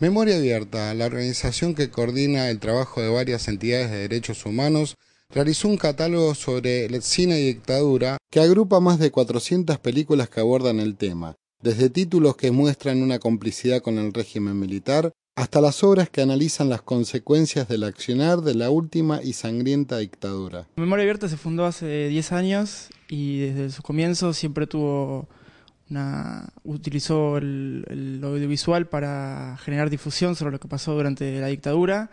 Memoria Abierta, la organización que coordina el trabajo de varias entidades de derechos humanos, realizó un catálogo sobre cine y dictadura que agrupa más de 400 películas que abordan el tema, desde títulos que muestran una complicidad con el régimen militar hasta las obras que analizan las consecuencias del accionar de la última y sangrienta dictadura. Memoria Abierta se fundó hace 10 años y desde sus comienzos siempre tuvo utilizó el, audiovisual para generar difusión sobre lo que pasó durante la dictadura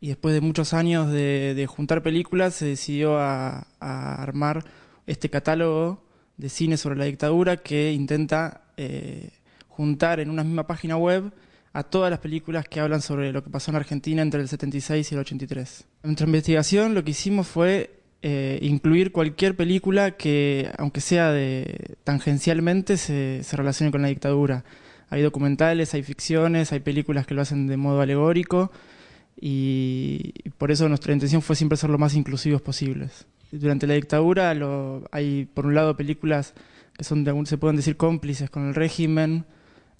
y después de muchos años de, juntar películas se decidió a, armar este catálogo de cine sobre la dictadura que intenta eh, juntar en una misma página web a todas las películas que hablan sobre lo que pasó en Argentina entre el 76 y el 83. En nuestra investigación lo que hicimos fue eh, incluir cualquier película que, aunque sea de, tangencialmente, se, relacione con la dictadura. Hay documentales, hay ficciones, hay películas que lo hacen de modo alegórico y, por eso nuestra intención fue siempre ser lo más inclusivos posibles. Durante la dictadura lo, hay, por un lado, películas que son de, se pueden decir cómplices con el régimen,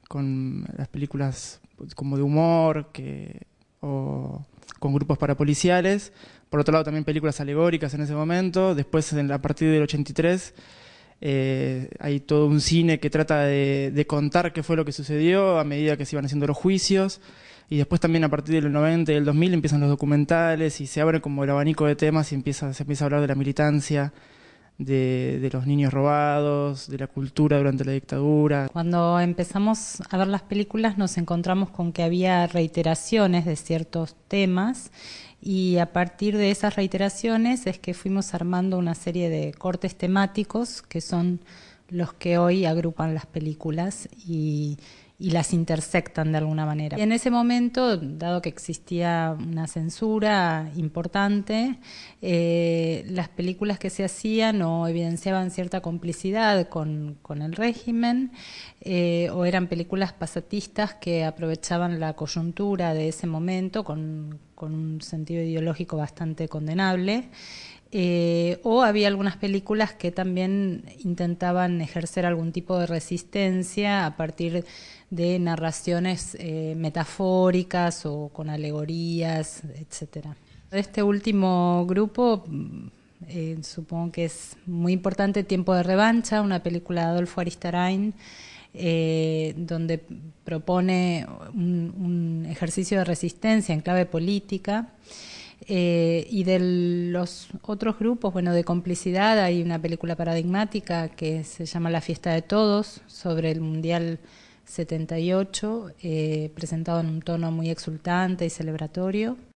con las películas pues, como de humor, que o con grupos parapoliciales. Por otro lado, también películas alegóricas en ese momento. Después, a partir del 83, eh, hay todo un cine que trata de, contar qué fue lo que sucedió a medida que se iban haciendo los juicios. Y después también a partir del 90 y del 2000 empiezan los documentales y se abre como el abanico de temas y empieza, se empieza a hablar de la militancia, de, los niños robados, de la cultura durante la dictadura. Cuando empezamos a ver las películas nos encontramos con que había reiteraciones de ciertos temas y a partir de esas reiteraciones es que fuimos armando una serie de cortes temáticos que son los que hoy agrupan las películas y, y las intersectan de alguna manera. en ese momento, dado que existía una censura importante, eh, las películas que se hacían o evidenciaban cierta complicidad con, el régimen eh, o eran películas pasatistas que aprovechaban la coyuntura de ese momento con con un sentido ideológico bastante condenable. Eh, o había algunas películas que también intentaban ejercer algún tipo de resistencia a partir de narraciones eh, metafóricas o con alegorías, etc. Este último grupo mm, eh, supongo que es muy importante Tiempo de Revancha, una película de Adolfo Aristarain, eh, donde propone un, ejercicio de resistencia en clave política. Eh, y de los otros grupos, bueno, de complicidad, hay una película paradigmática que se llama La fiesta de todos, sobre el Mundial 78, eh, presentado en un tono muy exultante y celebratorio.